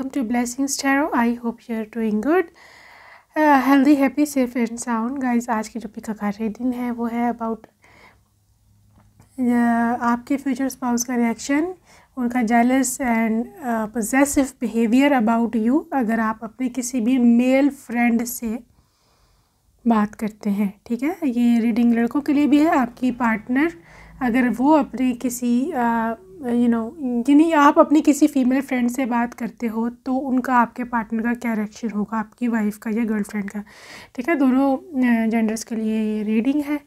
welcome to blessings tarot i hope you are doing good healthy happy safe and sound guys आज की जो pick का reading है वो है अबाउट uh, आपके फ्यूचर स्पाउस का रिएक्शन उनका jealous and possessive behaviour about you अगर आप अपने किसी भी मेल फ्रेंड से बात करते हैं ठीक है ये रीडिंग लड़कों के लिए भी है आपकी पार्टनर अगर वो अपने किसी uh, यू नो यानी आप अपनी किसी फीमेल फ्रेंड से बात करते हो तो उनका आपके पार्टनर का क्या रिएक्शन होगा आपकी वाइफ का या गर्लफ्रेंड का ठीक है दोनों जेंडर्स के लिए ये रीडिंग है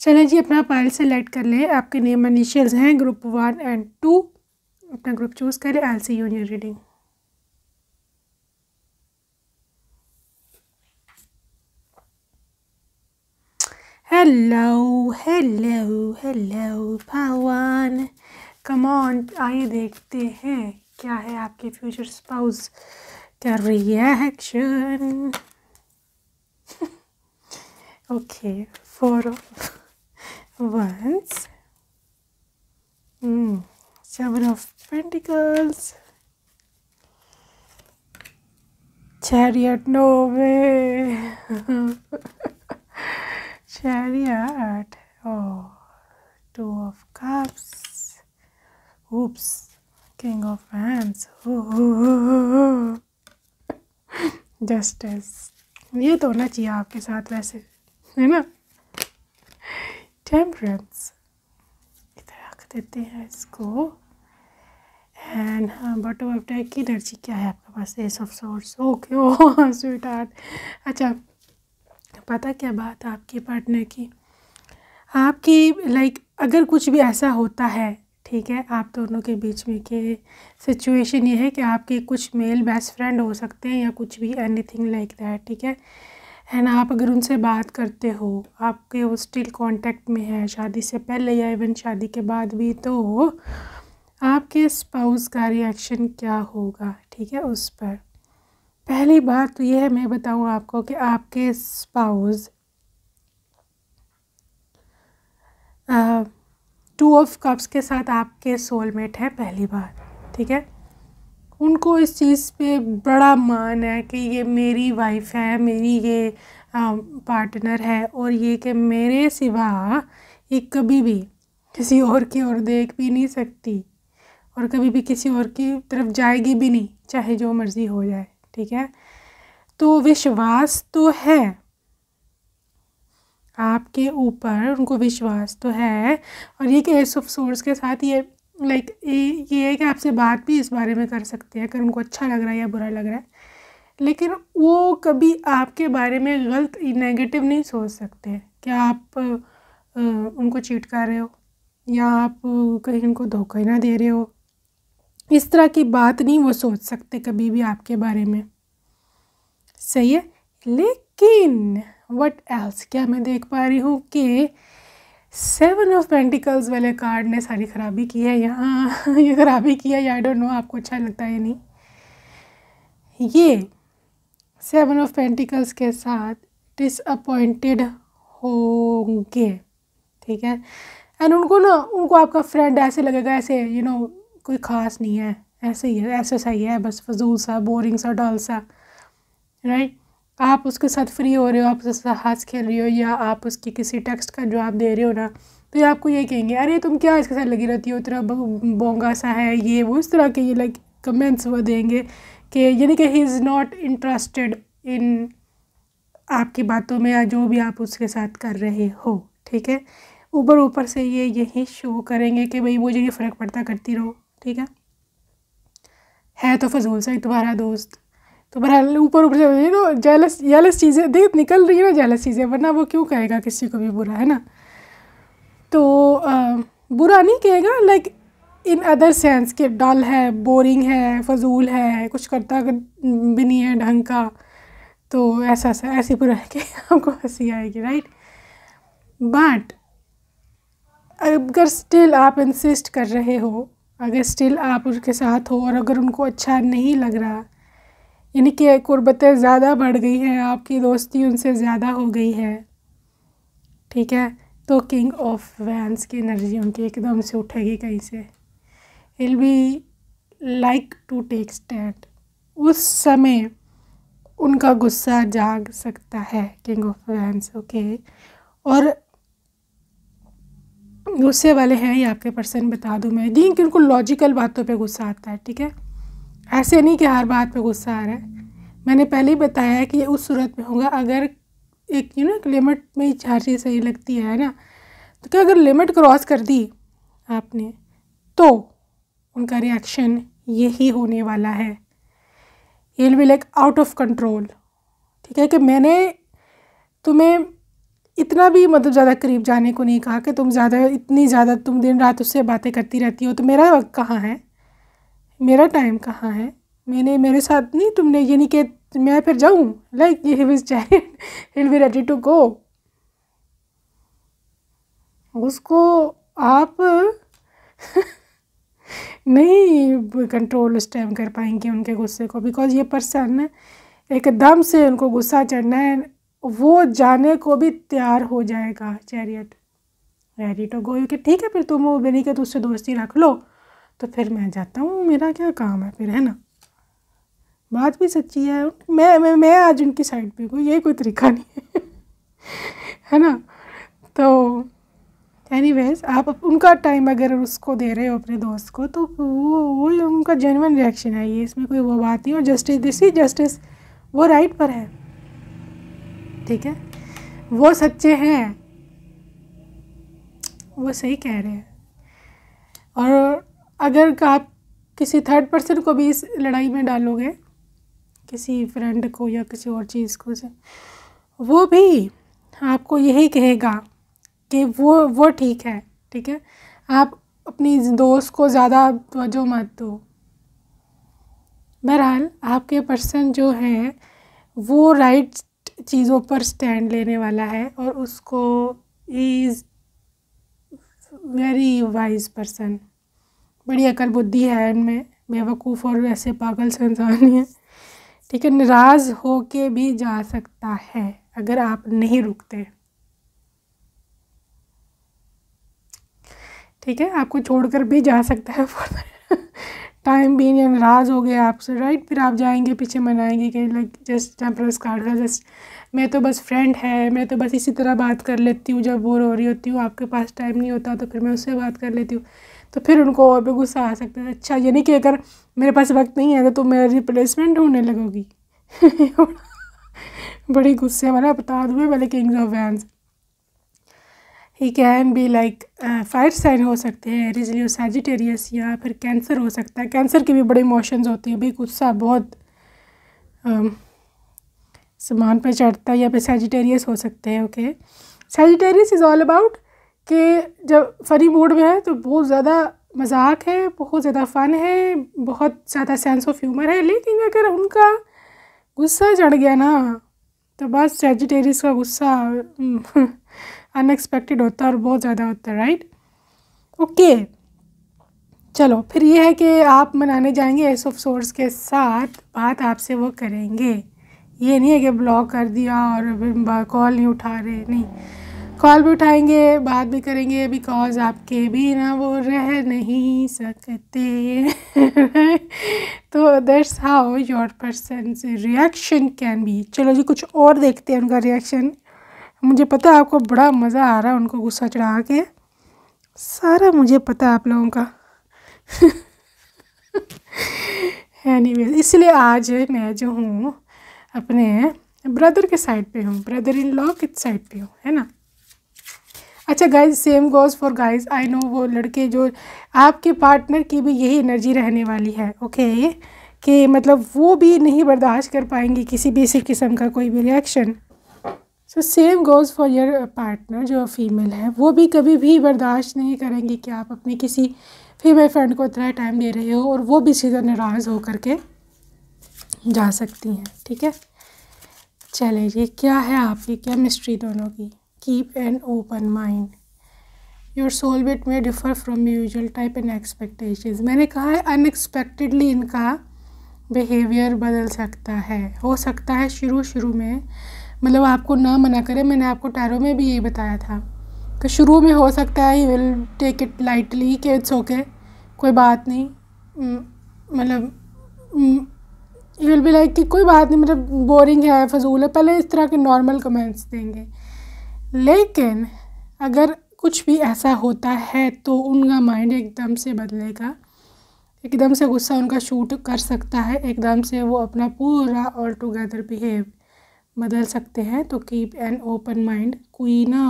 चलें जी अपना पायल सेलेक्ट कर लें आपके नेम इनिशियल्स हैं ग्रुप वन एंड टू अपना ग्रुप चूज़ करें I see union reading hello hello hello Pawan. Come on आइए देखते हैं क्या है आपके फ्यूचर स्पाउस क्या reaction okay four of wands seven of pentacles chariot no way chariot oh two of cups Oops. King of Wands. Justice ये तो होना चाहिए आपके साथ वैसे है ना टेम्परेंस इधर रख देते हैं इसको एंड हाँ बॉटम ऑफ डेक की एनर्जी क्या है आपके पास ace of swords okay oh sweetheart अच्छा पता क्या बात आपके पार्टनर की आपकी लाइक like, अगर कुछ भी ऐसा होता है ठीक है आप दोनों के बीच में के सिचुएशन ये है कि आपके कुछ मेल बेस्ट फ्रेंड हो सकते हैं या कुछ भी एनीथिंग लाइक दैट ठीक है एंड आप अगर उनसे बात करते हो आपके वो स्टिल कांटेक्ट में है शादी से पहले या इवन शादी के बाद भी तो आपके स्पाउस का रिएक्शन क्या होगा ठीक है उस पर पहली बात तो ये है मैं बताऊँ आपको कि आपके स्पाउस टू ऑफ कप्स के साथ आपके सोलमेट हैं पहली बार ठीक है उनको इस चीज़ पे बड़ा मान है कि ये मेरी वाइफ है मेरी ये आ, पार्टनर है और ये कि मेरे सिवा ये कभी भी किसी और की ओर देख भी नहीं सकती और कभी भी किसी और की तरफ जाएगी भी नहीं चाहे जो मर्ज़ी हो जाए ठीक है तो विश्वास तो है आपके ऊपर उनको विश्वास तो है और ये कि ऐसा ऑफ सोर्स के साथ ये लाइक ये है कि आपसे बात भी इस बारे में कर सकते हैं अगर उनको अच्छा लग रहा है या बुरा लग रहा है लेकिन वो कभी आपके बारे में गलत नेगेटिव नहीं सोच सकते कि आप आ, उनको चीट कर रहे हो या आप कहीं उनको धोखा ही ना दे रहे हो इस तरह की बात नहीं वो सोच सकते कभी भी आपके बारे में सही है लेकिन वट एल्स क्या मैं देख पा रही हूँ कि सेवन ऑफ पेंटिकल्स वाले कार्ड ने सारी ख़राबी की है यहाँ ये ख़राबी की है या आई डोंट नो आपको अच्छा लगता है या नहीं ये सेवन ऑफ पेंटिकल्स के साथ डिसअपॉइंटेड होंगे ठीक है एंड उनको ना उनको आपका फ्रेंड ऐसे लगेगा ऐसे यू you नो know, कोई ख़ास नहीं है ऐसे ही है ऐसा सही है बस फजूल सा बोरिंग सा डल सा राइट right? आप उसके साथ फ्री हो रहे हो आप उसके साथ हाथ खेल रहे हो या आप उसकी किसी टेक्स्ट का जवाब दे रहे हो ना तो ये आपको ये कहेंगे अरे तुम क्या इसके साथ लगी रहती हो तेरा बोंगा सा है ये वो इस तरह के ये लाइक कमेंट्स वो देंगे कि यानी कि he is not interested in आपकी बातों में या जो भी आप उसके साथ कर रहे हो ठीक है ऊपर ऊपर से ये यही शो करेंगे कि भाई मुझे ये फ़र्क पड़ता करती रहो ठीक है है तो फजूल सा ही तुम्हारा दोस्त तो बहरहाल ऊपर ऊपर से तो जेलस जेलस चीज़ें देख निकल रही है ना जेलस चीज़ें वरना वो क्यों कहेगा किसी को भी बुरा है ना तो आ, बुरा नहीं कहेगा लाइक इन अदर सेंस के डल है बोरिंग है फजूल है कुछ करता भी नहीं है ढंग का तो ऐसा ऐसा ऐसी बुरा है कि आपको हंसी आएगी राइट बट अगर स्टिल आप इंसिस्ट कर रहे हो अगर स्टिल आप उसके साथ हो और अगर उनको अच्छा नहीं लग रहा यानी कि कुर्बतें ज़्यादा बढ़ गई हैं आपकी दोस्ती उनसे ज़्यादा हो गई है ठीक है तो किंग ऑफ वैंस की एनर्जी उनकी एकदम से उठेगी कहीं से ill be like to take stand उस समय उनका गुस्सा जाग सकता है किंग ऑफ वैंस ओके और गुस्से वाले हैं ये आपके पर्सन बता दूं मैं जी कि उनको लॉजिकल बातों पे गुस्सा आता है ठीक है ऐसे नहीं कि हर बात पे गुस्सा आ रहा है मैंने पहले ही बताया है कि ये उस सूरत में होगा अगर एक यू नो लिमिट में ही चार चीज़ सही लगती है ना तो क्या अगर लिमिट क्रॉस कर दी आपने तो उनका रिएक्शन यही होने वाला है will like out of control ठीक है कि मैंने तुम्हें इतना भी मतलब ज़्यादा करीब जाने को नहीं कहा कि तुम ज़्यादा इतनी ज़्यादा तुम दिन रात उससे बातें करती रहती हो तो मेरा वक्त कहाँ है मेरा टाइम कहाँ है मैंने मेरे साथ नहीं तुमने ये नहीं कि मैं फिर जाऊँ लाइक ये with child he'll be ready to go उसको आप नहीं कंट्रोल उस टाइम कर पाएंगे उनके गुस्से को बिकॉज ये पर्सन एकदम से उनको गुस्सा चढ़ना है वो जाने को भी तैयार हो जाएगा चैरियट रेडी टू गो के ठीक है फिर तुम वो मैंने के तो उससे दोस्ती रख लो तो फिर मैं जाता हूँ मेरा क्या काम है फिर है ना बात भी सच्ची है मैं मैं, मैं आज उनकी साइड पे हूँ ये कोई तरीका नहीं है है ना तो एनी आप उनका टाइम अगर उसको दे रहे हो अपने दोस्त को तो वो वो उनका जेनवन रिएक्शन है ये इसमें कोई वो बात नहीं और जस्टिस दिस ही जस्टिस वो राइट पर है ठीक है वो सच्चे हैं वो सही कह रहे हैं और अगर आप किसी थर्ड पर्सन को भी इस लड़ाई में डालोगे किसी फ्रेंड को या किसी और चीज़ को से वो भी आपको यही कहेगा कि वो वो ठीक है ठीक है आप अपनी दोस्त को ज़्यादा तोजो मत दो बहरहाल आपके पर्सन जो है वो राइट चीज़ों पर स्टैंड लेने वाला है और उसको इज़ वेरी वाइज पर्सन बड़ी अकल बुद्धि है इनमें बेवकूफ़ और ऐसे पागल से इंसान है ठीक है नाराज हो के भी जा सकता है अगर आप नहीं रुकते ठीक है आपको छोड़कर भी जा सकता है टाइम भी या नाराज़ हो गया आपसे राइट फिर आप जाएंगे पीछे मनाएंगे कि लाइक जस्ट टेम्परस कार्ड का जस्ट मैं तो बस फ्रेंड है मैं तो बस इसी तरह बात कर लेती हूँ जब बोर हो रही होती हूँ आपके पास टाइम नहीं होता तो फिर मैं उससे बात कर लेती हूँ तो फिर उनको और भी गुस्सा आ सकता है अच्छा यानी कि अगर मेरे पास वक्त नहीं है तो मेरा रिप्लेसमेंट होने लगोगी बड़ी गुस्से वाला बता दूँ वाले kings of wands he can be like fire sign हो सकते हैं रिजलियो सैजिटेरियस या फिर कैंसर हो सकता है कैंसर के भी बड़े इमोशंस होते हैं भाई गुस्सा बहुत um, सामान पर चढ़ता है या फिर सैजिटेरियस हो सकते हैं okay Sagittarius is all about कि जब फ़नी मूड में है तो बहुत ज़्यादा मजाक है बहुत ज़्यादा फ़न है बहुत ज़्यादा सेंस ऑफ ह्यूमर है लेकिन अगर उनका गुस्सा चढ़ गया ना तो बस सेजिटेरियस का गुस्सा अनएक्सपेक्टेड हम्म, होता है और बहुत ज़्यादा होता है राइट ओके चलो फिर ये है कि आप मनाने जाएंगे एस ऑफ सोर्स के साथ बात आपसे वो करेंगे ये नहीं है कि ब्लॉक कर दिया और कॉल नहीं उठा रहे नहीं कॉल भी उठाएंगे बात भी करेंगे बिकॉज आपके भी ना वो रह नहीं सकते तो that's how your person reaction can be चलो जी कुछ और देखते हैं उनका रिएक्शन मुझे पता है आपको बड़ा मज़ा आ रहा है उनको गुस्सा चढ़ा के सारा मुझे पता है आप लोगों का एनी anyway, इसलिए आज मैं जो हूँ अपने ब्रदर के साइड पे हूँ ब्रदर इन लॉ के साइड पे हूँ है ना अच्छा guys same goes for guys I know वो लड़के जो आपके पार्टनर की भी यही एनर्जी रहने वाली है ओके okay? कि मतलब वो भी नहीं बर्दाश्त कर पाएंगे किसी भी इसी किस्म का कोई भी reaction so same goes for your partner जो फीमेल है वो भी कभी भी बर्दाश्त नहीं करेंगे कि आप अपने किसी फीमेल फ्रेंड को इतना टाइम दे रहे हो और वो भी सीधा नाराज़ हो करके जा सकती हैं ठीक है चले क्या है आपकी क्या मिस्ट्री दोनों की keep an open mind your soulmate may differ from usual type and expectations मैंने कहा है अनएक्सपेक्टेडली इनका बिहेवियर बदल सकता है हो सकता है शुरू शुरू में मतलब आपको ना मना करें मैंने आपको टैरो में भी यही बताया था कि शुरू में हो सकता है you will take it lightly कि इट्स ओके कोई बात नहीं हम्म, मतलब यू विल बी लाइक कि कोई बात नहीं मतलब बोरिंग है फजूल है पहले इस तरह के नॉर्मल कमेंट्स देंगे लेकिन अगर कुछ भी ऐसा होता है तो उनका माइंड एकदम से बदलेगा एकदम से गुस्सा उनका शूट कर सकता है एकदम से वो अपना पूरा ऑल टुगेदर बिहेव बदल सकते हैं तो कीप एन ओपन माइंड कोई ना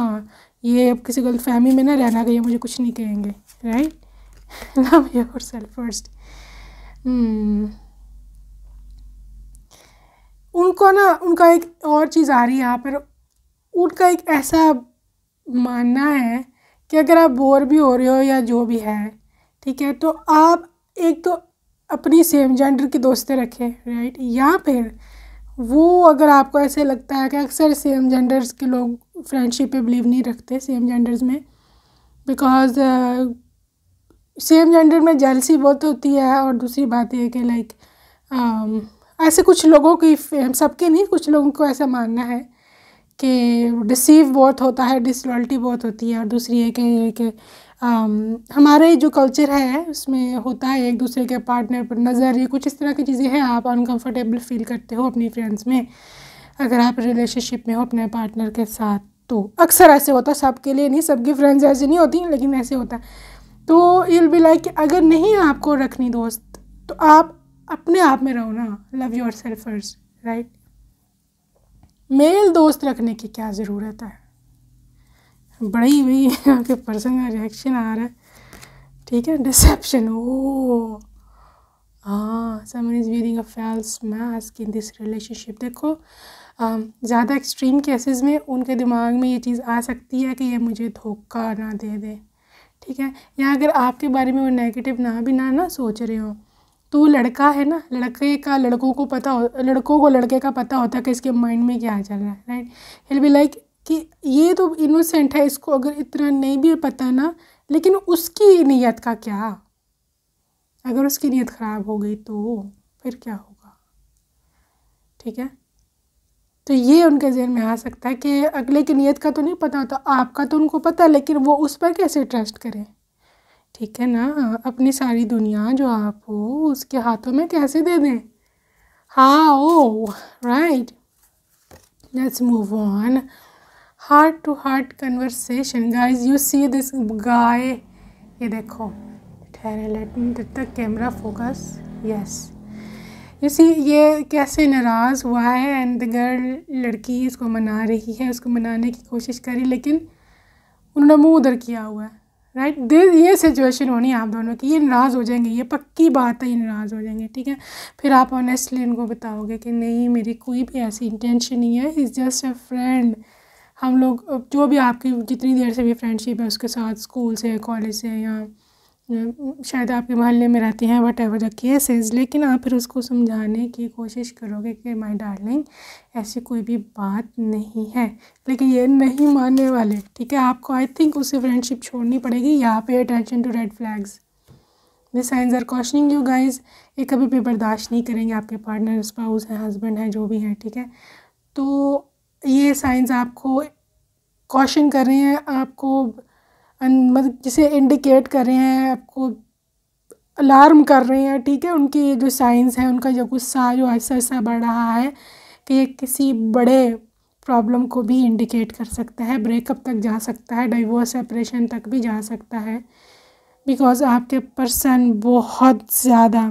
ये अब किसी गलत फैमिली में ना रहना कि मुझे कुछ नहीं कहेंगे right love yourself first उनको ना उनका एक और चीज़ आ रही है यहाँ पर उनका एक ऐसा मानना है कि अगर आप बोर भी हो रहे हो या जो भी है ठीक है तो आप एक तो अपनी सेम जेंडर की दोस्तें रखें राइट या फिर वो अगर आपको ऐसे लगता है कि अक्सर सेम जेंडर्स के लोग फ्रेंडशिप पे बिलीव नहीं रखते सेम जेंडर्स में बिकॉज सेम जेंडर में जेलसी बहुत होती है और दूसरी बात यह कि लाइक um, ऐसे कुछ लोगों की सबके नहीं कुछ लोगों को ऐसा मानना है कि डिसीव बहुत होता है डिसलॉयल्टी बहुत होती है और दूसरी है कि, एक um, हमारे जो कल्चर है उसमें होता है एक दूसरे के पार्टनर पर नज़र ये कुछ इस तरह की चीज़ें हैं आप अनकंफर्टेबल फील करते हो अपनी फ्रेंड्स में अगर आप रिलेशनशिप में हो अपने पार्टनर के साथ तो अक्सर ऐसे होता है सबके लिए नहीं सबकी फ्रेंड्स ऐसे नहीं होती लेकिन ऐसे होता है तो यूल बी लाइक अगर नहीं आपको रखनी दोस्त तो आप अपने आप में रहो ना love yourselves right male दोस्त रखने की क्या ज़रूरत है बड़ी भी आपके पर्सन का रिएक्शन आ रहा है ठीक है डिसेप्शन ओ हाँ someone is wearing a false mask in this relationship देखो ज़्यादा एक्सट्रीम केसेस में उनके दिमाग में ये चीज़ आ सकती है कि ये मुझे धोखा ना दे दे ठीक है या अगर आपके बारे में वो नेगेटिव ना भी ना ना सोच रहे हो तो वो लड़का है ना लड़के का लड़कों को पता हो लड़कों को लड़के का पता होता है कि इसके माइंड में क्या चल रहा है राइट हिल बी लाइक कि ये तो इनोसेंट है इसको अगर इतना नहीं भी पता ना लेकिन उसकी नीयत का क्या अगर उसकी नीयत ख़राब हो गई तो फिर क्या होगा ठीक है तो ये उनके जहन में आ सकता है कि अगले की नीयत का तो नहीं पता होता आपका तो उनको पता लेकिन वो उस पर कैसे ट्रस्ट करें ठीक है ना अपनी सारी दुनिया जो आप हो उसके हाथों में कैसे दे दें how right let's move on heart to heart conversation guys you see this guy ये देखो ठहरे लेट जब तक camera focus yes you see ये कैसे नाराज़ हुआ है एंड द गर्ल लड़की इसको मना रही है उसको मनाने की कोशिश करी लेकिन उन्होंने मुँह उधर किया हुआ है राइट right? ये सिचुएशन होनी है आप दोनों की ये नाराज़ हो जाएंगे ये पक्की बात है ये नाराज़ हो जाएंगे ठीक है फिर आप ऑनेस्टली इनको बताओगे कि नहीं मेरी कोई भी ऐसी इंटेंशन नहीं है इज़ जस्ट अ फ्रेंड हम लोग जो भी आपकी जितनी देर से भी फ्रेंडशिप है उसके साथ स्कूल से कॉलेज से या शायद आपके मोहल्ले में रहती हैं whatever the case is लेकिन आप फिर उसको समझाने की कोशिश करोगे कि माई डार्लिंग ऐसी कोई भी बात नहीं है लेकिन ये नहीं मानने वाले ठीक है आपको आई थिंक उससे फ्रेंडशिप छोड़नी पड़ेगी यहाँ पे attention to red flags the signs are cautioning you guys ये कभी भी बर्दाश्त नहीं करेंगे आपके पार्टनर स्पाउस हैं हस्बैंड हैं जो भी हैं ठीक है तो ये साइंस आपको कॉशन कर रहे हैं आपको मतलब जिसे इंडिकेट कर रहे हैं आपको अलार्म कर रहे हैं ठीक है उनकी ये जो साइंस है उनका जो गुस्सा जो ऐसा ऐसा बढ़ रहा है कि ये किसी बड़े प्रॉब्लम को भी इंडिकेट कर सकता है ब्रेकअप तक जा सकता है डिवोर्स सेपरेशन तक भी जा सकता है बिकॉज आपके पर्सन बहुत ज़्यादा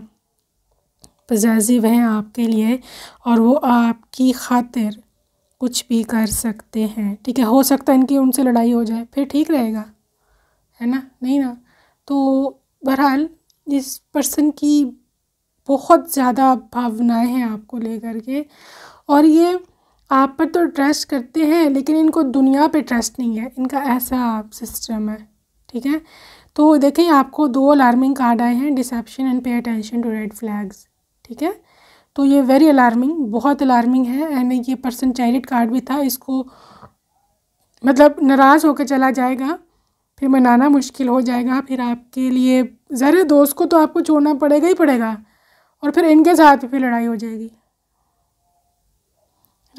पजाजिव हैं आपके लिए और वो आपकी खातिर कुछ भी कर सकते हैं ठीक है हो सकता है इनकी उनसे लड़ाई हो जाए फिर ठीक रहेगा है ना नहीं ना तो बहरहाल इस पर्सन की बहुत ज़्यादा भावनाएं हैं आपको लेकर के और ये आप पर तो ट्रस्ट करते हैं लेकिन इनको दुनिया पे ट्रस्ट नहीं है इनका ऐसा सिस्टम है ठीक है तो देखें आपको दो अलार्मिंग कार्ड आए हैं deception and pay attention to red flags ठीक है तो ये वेरी अलार्मिंग बहुत अलार्मिंग है एंड ये पर्सन चाइल्ड कार्ड भी था इसको मतलब नाराज़ होकर चला जाएगा फिर मनाना मुश्किल हो जाएगा फिर आपके लिए ज़रा दोस्त को तो आपको छोड़ना पड़ेगा ही पड़ेगा और फिर इनके साथ भी लड़ाई हो जाएगी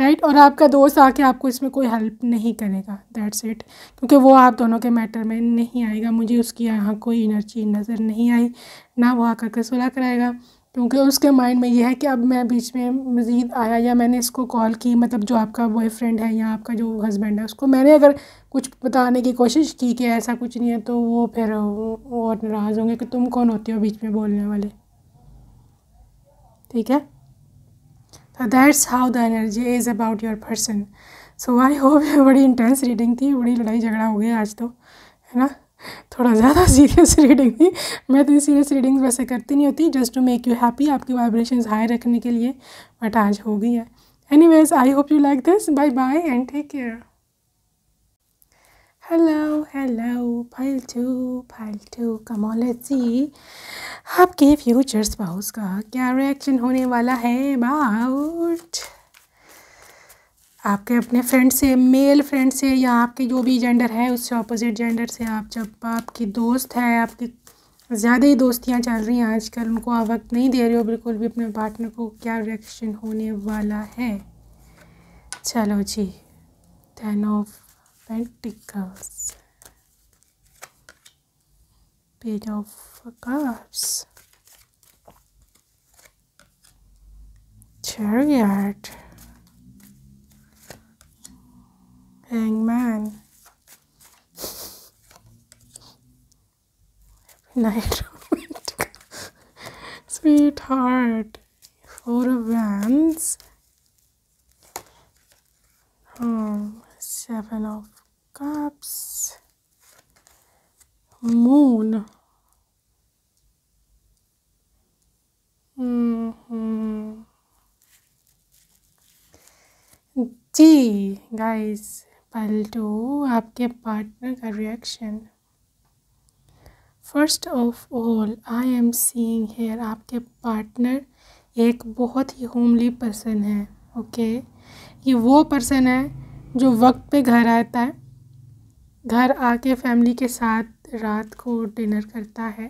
राइट right? और आपका दोस्त आके आपको इसमें कोई हेल्प नहीं करेगा दैट्स इट क्योंकि वो आप दोनों के मैटर में नहीं आएगा मुझे उसकी यहाँ कोई एनर्जी नज़र नहीं आई ना वो आकर के सुलह कराएगा क्योंकि उसके माइंड में ये है कि अब मैं बीच में मज़ीद आया या मैंने इसको कॉल की मतलब जो आपका बॉयफ्रेंड है या आपका जो हस्बैंड है उसको मैंने अगर कुछ बताने की कोशिश की कि ऐसा कुछ नहीं है तो वो फिर वो और नाराज़ होंगे कि तुम कौन होती हो बीच में बोलने वाले ठीक है तो that's how the energy is about your person so I hope बड़ी इंटेंस रीडिंग थी बड़ी लड़ाई झगड़ा हो गया आज तो है ना थोड़ा ज़्यादा सीरियस रीडिंग थी मैं तो सीरियस रीडिंग वैसे करती नहीं होती just to make you happy आपकी वाइब्रेशन हाई रखने के लिए बट आज हो गई है anyways I hope you like this bye bye and take care Hello, hello, pile two, pile two. Come on, let's see. आपके फ्यूचर स्पाउस का क्या रिएक्शन होने वाला है अबाउट आपके अपने फ्रेंड से मेल फ्रेंड से या आपके जो भी जेंडर है उससे ऑपोजिट जेंडर से आप जब आपकी दोस्त है आपकी ज़्यादा ही दोस्तियाँ चल रही हैं आजकल उनको आप वक्त नहीं दे रहे हो बिल्कुल भी अपने पार्टनर को क्या रिएक्शन होने वाला है चलो जी ten of pentacles page of cups chariot hangman knight sweetheart four of wands um, Seven of Cups, Moon. जी गाइस पलटो आपके पार्टनर का reaction first of all I am seeing here आपके पार्टनर एक बहुत ही होमली पर्सन है okay okay? ये वो पर्सन है जो वक्त पे घर आता है घर आके फैमिली के साथ रात को डिनर करता है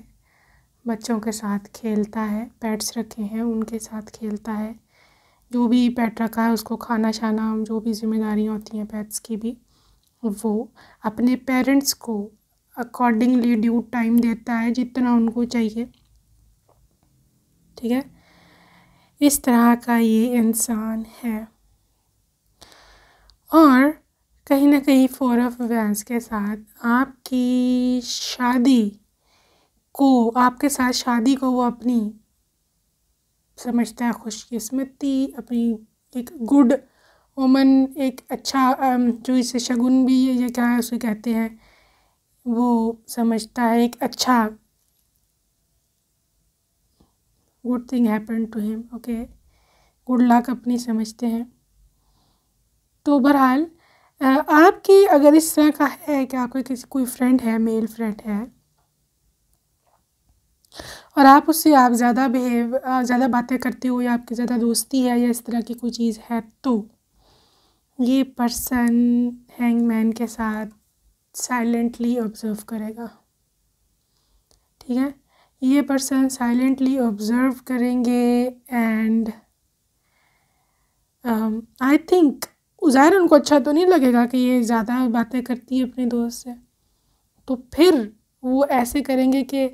बच्चों के साथ खेलता है पेट्स रखे हैं उनके साथ खेलता है जो भी पेट रखा है उसको खाना शाना जो भी जिम्मेदारियाँ होती हैं पेट्स की भी वो अपने पेरेंट्स को अकॉर्डिंगली ड्यू टाइम देता है जितना उनको चाहिए ठीक है इस तरह का ये इंसान है और कहीं ना कहीं फोर ऑफ वैंस के साथ आपकी शादी को आपके साथ शादी को वो अपनी समझता है खुशकिस्मती अपनी एक गुड वमन एक अच्छा um, जो इसे शगुन भी ये क्या है उसे कहते हैं वो समझता है एक अच्छा good thing happen to him okay good luck अपनी समझते हैं तो बहरहाल आपकी अगर इस तरह का है कि आपका किसी कोई फ्रेंड है मेल फ्रेंड है और आप उससे आप ज़्यादा बिहेव ज़्यादा बातें करते हो या आपकी ज़्यादा दोस्ती है या इस तरह की कोई चीज़ है तो ये पर्सन मैन के साथ साइलेंटली ऑब्ज़र्व करेगा ठीक है ये पर्सन साइलेंटली ऑब्ज़र्व करेंगे एंड आई थिंक ज़ाहिर उनको अच्छा तो नहीं लगेगा कि ये ज़्यादा बातें करती है अपने दोस्त से तो फिर वो ऐसे करेंगे कि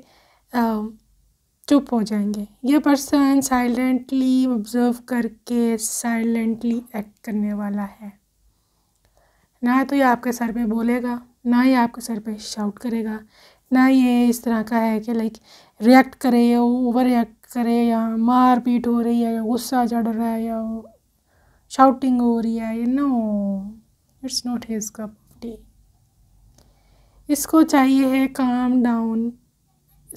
चुप हो जाएंगे ये पर्सन साइलेंटली ऑब्ज़र्व करके साइलेंटली एक्ट करने वाला है ना तो ये आपके सर पे बोलेगा ना ये आपके सर पे शाउट करेगा ना ये इस तरह का है कि लाइक रिएक्ट करे या ओवर रिएक्ट करे या मार पीट हो रही है या गुस्सा चढ़ रहा है या शाउटिंग हो रही है you know it's not his cup tea इसको चाहिए है काम डाउन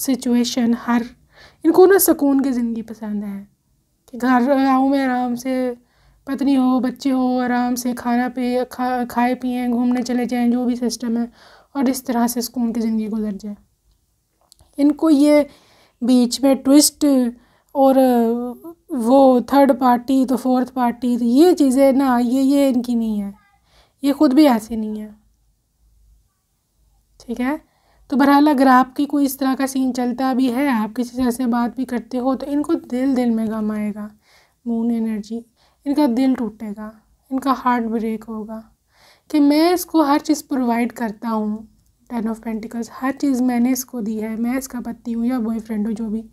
सिचुएशन हर इनको ना सुकून की ज़िंदगी पसंद है कि घर गाँव में आराम से पत्नी हो बच्चे हो आराम से खाना पे खा खाए पिए घूमने चले जाएं जो भी सिस्टम है और इस तरह से सुकून की ज़िंदगी गुजर जाए इनको ये बीच में ट्विस्ट और वो थर्ड पार्टी तो फोर्थ पार्टी तो ये चीज़ें ना ये ये इनकी नहीं है ये ख़ुद भी ऐसे नहीं है ठीक है तो बहरहाल अगर आपकी कोई इस तरह का सीन चलता भी है आप किसी से ऐसे बात भी करते हो तो इनको दिल दिल में गम आएगा मून एनर्जी इनका दिल टूटेगा इनका हार्ट ब्रेक होगा कि मैं इसको हर चीज़ प्रोवाइड करता हूँ टेन ऑफ पेंटिकल्स हर चीज़ मैंने इसको दी है मैं इसका पति हूँ या बॉयफ्रेंड हूँ जो भी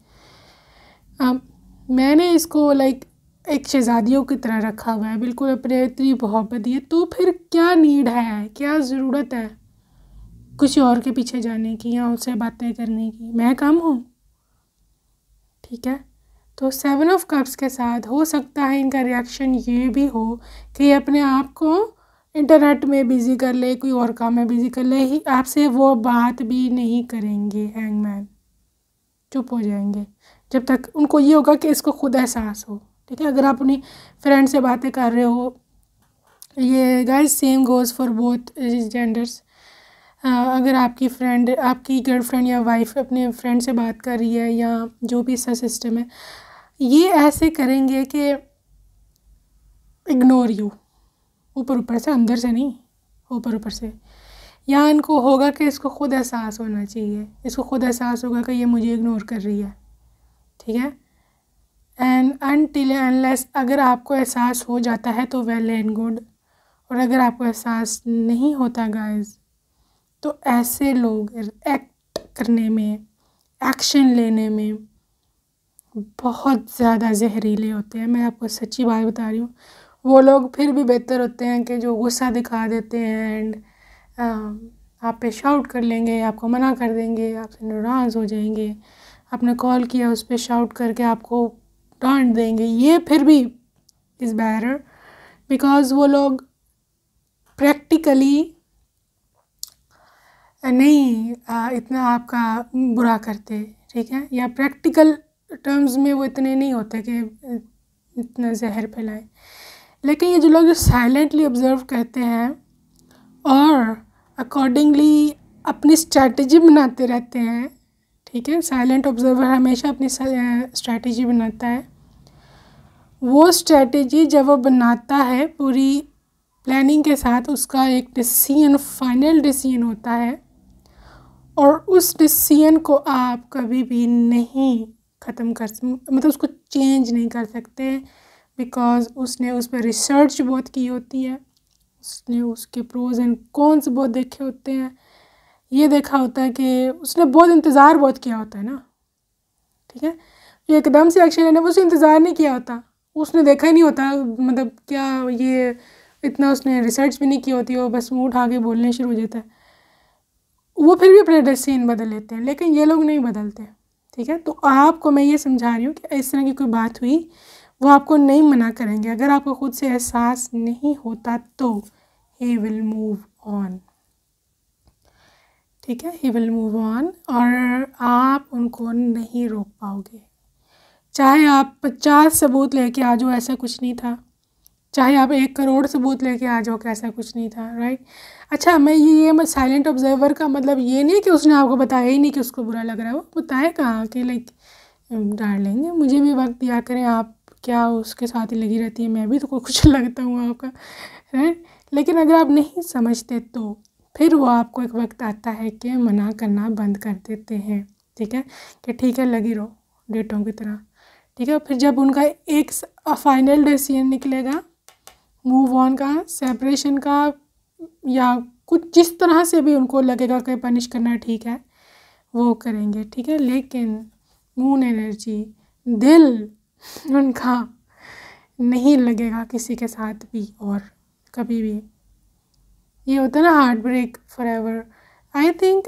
मैंने इसको लाइक एक शहजादियों की तरह रखा हुआ है बिल्कुल अपने इतनी मोहब्बत दी है तो फिर क्या नीड है क्या ज़रूरत है कुछ और के पीछे जाने की या उससे बातें करने की मैं कम हूँ ठीक है तो सेवन ऑफ कप्स के साथ हो सकता है इनका रिएक्शन ये भी हो कि अपने आप को इंटरनेट में बिज़ी कर ले कोई और काम में बिज़ी कर ले ही आपसे वो बात भी नहीं करेंगे हैंगमैन चुप हो जाएंगे जब तक उनको ये होगा कि इसको खुद एहसास हो ठीक है अगर आप अपनी फ्रेंड से बातें कर रहे हो ये guys same goes for both genders अगर आपकी फ्रेंड आपकी गर्लफ्रेंड या वाइफ अपने फ्रेंड से बात कर रही है या जो भी इसका सिस्टम है ये ऐसे करेंगे कि इग्नोर यू ऊपर ऊपर से अंदर से नहीं ऊपर ऊपर से या इनको होगा कि इसको खुद एहसास होना चाहिए इसको खुद एहसास होगा कि ये मुझे इग्नोर कर रही है ठीक है एंड अनटिल अनलेस अगर आपको एहसास हो जाता है तो वेल एंड गुड और अगर आपको एहसास नहीं होता गाइस तो ऐसे लोग एक्ट करने में एक्शन लेने में बहुत ज़्यादा जहरीले होते हैं मैं आपको सच्ची बात बता रही हूँ वो लोग फिर भी बेहतर होते हैं कि जो गुस्सा दिखा देते हैं एंड um, आप पे शाउट कर लेंगे आपको मना कर देंगे आपसे नाराज़ हो जाएंगे आपने कॉल किया उस पर शाउट करके आपको डांट देंगे ये फिर भी इज़ बैरर बिकॉज़ वो लोग प्रैक्टिकली नहीं आ, इतना आपका बुरा करते ठीक है या प्रैक्टिकल टर्म्स में वो इतने नहीं होते कि इतना जहर फैलाएं लेकिन ये जो लोग जो साइलेंटली ऑब्ज़र्व करते हैं और अकॉर्डिंगली अपनी स्ट्रैटेजी बनाते रहते हैं ठीक है साइलेंट ऑब्जर्वर हमेशा अपनी स्ट्रैटेजी बनाता है वो स्ट्रैटेजी जब वो बनाता है पूरी प्लानिंग के साथ उसका एक डिसीजन फाइनल डिसीजन होता है और उस डिसीजन को आप कभी भी नहीं ख़त्म कर मतलब उसको चेंज नहीं कर सकते बिकॉज़ उसने उस पर रिसर्च बहुत की होती है उसने उसके प्रोज एंड कौनस बहुत देखे होते हैं ये देखा होता है कि उसने बहुत इंतज़ार बहुत किया होता है ना ठीक है ये एकदम से एक्शन लेने उसे इंतज़ार नहीं किया होता उसने देखा ही नहीं होता मतलब क्या ये इतना उसने रिसर्च भी नहीं की होती और बस मुँह उठा के बोलने शुरू हो जाता है वो फिर भी अपने सीन बदल लेते हैं लेकिन ये लोग नहीं बदलते ठीक है तो आपको मैं ये समझा रही हूँ कि इस तरह की कोई बात हुई वो आपको नहीं मना करेंगे अगर आपको खुद से एहसास नहीं होता तो ही विल मूव ऑन ठीक है ही विल मूव ऑन और आप उनको नहीं रोक पाओगे चाहे आप पचास सबूत लेके आ जाओ ऐसा कुछ नहीं था चाहे आप एक करोड़ सबूत लेके आ जाओ कैसा कुछ नहीं था राइट अच्छा मैं ये ये मैं साइलेंट ऑब्जर्वर का मतलब ये नहीं कि उसने आपको बताया ही नहीं कि उसको बुरा लग रहा है वो बताए कहाँ कि लाइक डार्लिंग मुझे भी वक्त दिया करें आप क्या उसके साथ ही लगी रहती है मैं भी तो कुछ लगता हूँ आपका राइट लेकिन अगर आप नहीं समझते तो फिर वो आपको एक वक्त आता है कि मना करना बंद कर देते हैं ठीक है कि ठीक है लगी रहो डेटों की तरह ठीक है फिर जब उनका एक फाइनल डिसीजन निकलेगा मूव ऑन का सेपरेशन का या कुछ जिस तरह से भी उनको लगेगा कि पनिश करना ठीक है वो करेंगे ठीक है लेकिन मून एनर्जी दिल उनका नहीं लगेगा किसी के साथ भी और कभी भी ये होता है ना heart break for ever I think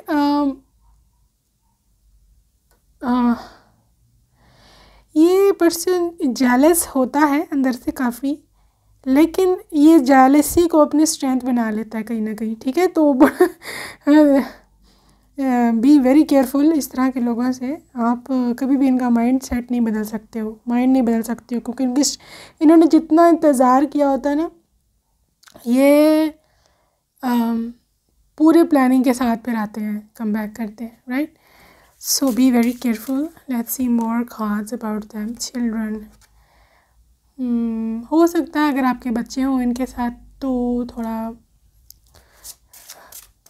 ये पर्सन जेलस होता है अंदर से काफ़ी लेकिन ये जेलसी को अपनी स्ट्रेंथ बना लेता है कहीं ना कहीं ठीक है तो बी वेरी केयरफुल इस तरह के लोगों से आप कभी भी इनका माइंड सेट नहीं बदल सकते हो माइंड नहीं बदल सकते हो क्योंकि इनकी इन्होंने जितना इंतज़ार किया होता है ना ये Um, पूरे प्लानिंग के साथ फिर आते हैं कम बैक करते हैं right so be very careful let's see more thoughts about them children हो सकता है अगर आपके बच्चे हों इनके साथ तो थोड़ा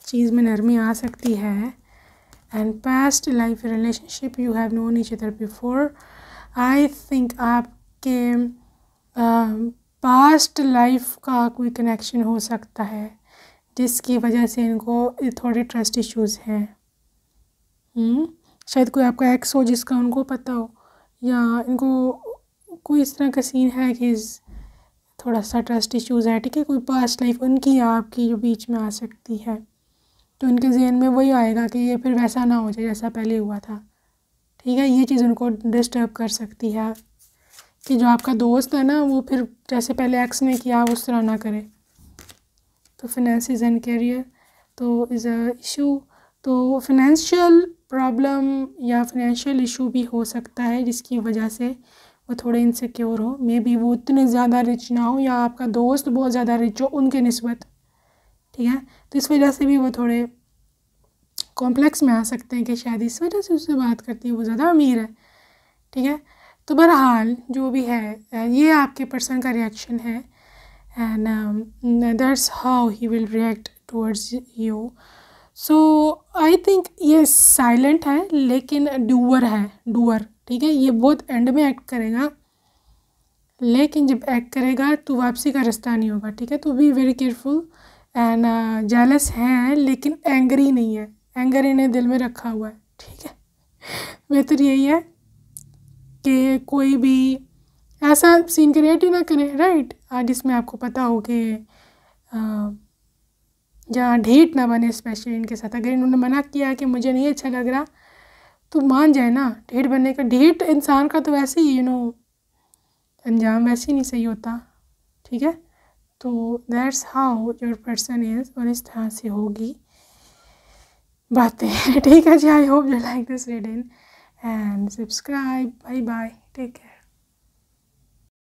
चीज़ में नरमी आ सकती है and past life relationship you have known each other before I think आपके पास्ट um, लाइफ का कोई कनेक्शन हो सकता है जिसकी वजह से इनको थोड़े ट्रस्ट इश्यूज़ हैं हम्म, शायद कोई आपका एक्स हो जिसका उनको पता हो या इनको कोई इस तरह का सीन है कि थोड़ा सा ट्रस्ट इश्यूज़ है ठीक है कोई पास्ट लाइफ उनकी या आपकी जो बीच में आ सकती है तो उनके जहन में वही आएगा कि ये फिर वैसा ना हो जाए जैसा पहले हुआ था ठीक है ये चीज़ उनको डिस्टर्ब कर सकती है कि जो आपका दोस्त है ना वो फिर जैसे पहले एक्स ने किया उस तरह ना करे तो फिनेंसिस एंड कैरियर तो इज़ अ इशू तो फिनेंशियल प्रॉब्लम या फिनेंशियल इशू भी हो सकता है जिसकी वजह से वो थोड़े इनसिक्योर हो मे बी वो उतने ज़्यादा रिच ना हो या आपका दोस्त बहुत ज़्यादा रिच हो उनके नस्बत ठीक है तो इस वजह से भी वो थोड़े कॉम्प्लेक्स में आ सकते हैं कि शायद इस वजह से उससे बात करती है वो ज़्यादा अमीर है ठीक है तो बहरहाल जो भी है ये आपके पर्सन का रिएक्शन है and um, that's how he will react towards you so I think ये साइलेंट है लेकिन डूअर है डूअर ठीक है ये बहुत एंड में एक्ट करेगा लेकिन जब एक्ट करेगा तो वापसी का रास्ता नहीं होगा ठीक है तो be very careful and jealous है लेकिन एंगरी नहीं है एंगर इन्हें दिल में रखा हुआ है ठीक है बेहतर यही है कि कोई भी ऐसा सीन क्रिएट ही ना करें राइट जिसमें आपको पता हो कि जहाँ ढीट ना बने स्पेशली इनके साथ अगर इन्होंने मना किया कि मुझे नहीं अच्छा लग रहा तो मान जाए ना ढीट बनने का ढेट इंसान का तो वैसे ही यू नो अंजाम वैसे ही नहीं सही होता ठीक है तो that's how your person is और इस तरह से होगी बातें ठीक है जी I hope you like this reading and subscribe bye bye take care